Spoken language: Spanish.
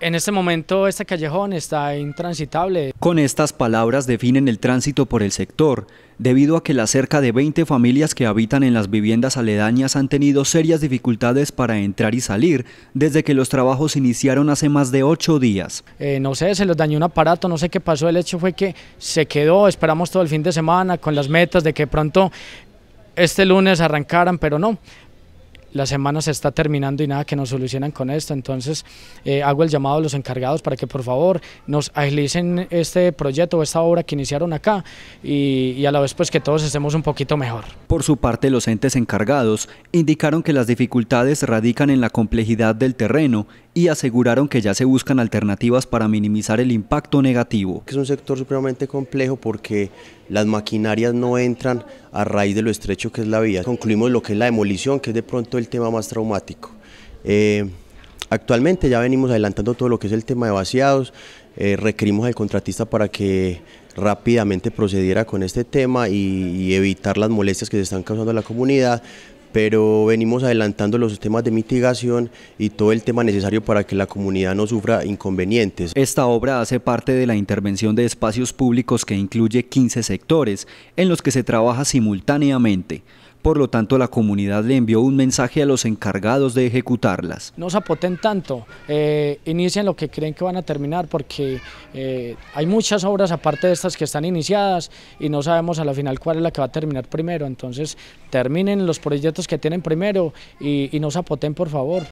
En este momento este callejón está intransitable. Con estas palabras definen el tránsito por el sector, debido a que las cerca de 20 familias que habitan en las viviendas aledañas han tenido serias dificultades para entrar y salir desde que los trabajos iniciaron hace más de ocho días. Eh, no sé, se les dañó un aparato, no sé qué pasó, el hecho fue que se quedó, esperamos todo el fin de semana con las metas de que pronto este lunes arrancaran, pero no, la semana se está terminando y nada que nos solucionan con esto. Entonces eh, hago el llamado a los encargados para que por favor nos agilicen este proyecto o esta obra que iniciaron acá y, y, a la vez pues que todos estemos un poquito mejor. Por su parte los entes encargados indicaron que las dificultades radican en la complejidad del terreno y aseguraron que ya se buscan alternativas para minimizar el impacto negativo. Es un sector supremamente complejo porque las maquinarias no entran a raíz de lo estrecho que es la vía. Concluimos lo que es la demolición, que es de pronto el tema más traumático. Eh, actualmente ya venimos adelantando todo lo que es el tema de vaciados, eh, requerimos al contratista para que rápidamente procediera con este tema y, evitar las molestias que se están causando a la comunidad pero venimos adelantando los sistemas de mitigación y todo el tema necesario para que la comunidad no sufra inconvenientes. Esta obra hace parte de la intervención de espacios públicos que incluye 15 sectores en los que se trabaja simultáneamente por lo tanto la comunidad le envió un mensaje a los encargados de ejecutarlas. No zapoten tanto, eh, inicien lo que creen que van a terminar porque eh, hay muchas obras aparte de estas que están iniciadas y no sabemos a la final cuál es la que va a terminar primero, entonces terminen los proyectos que tienen primero y, no zapoten por favor.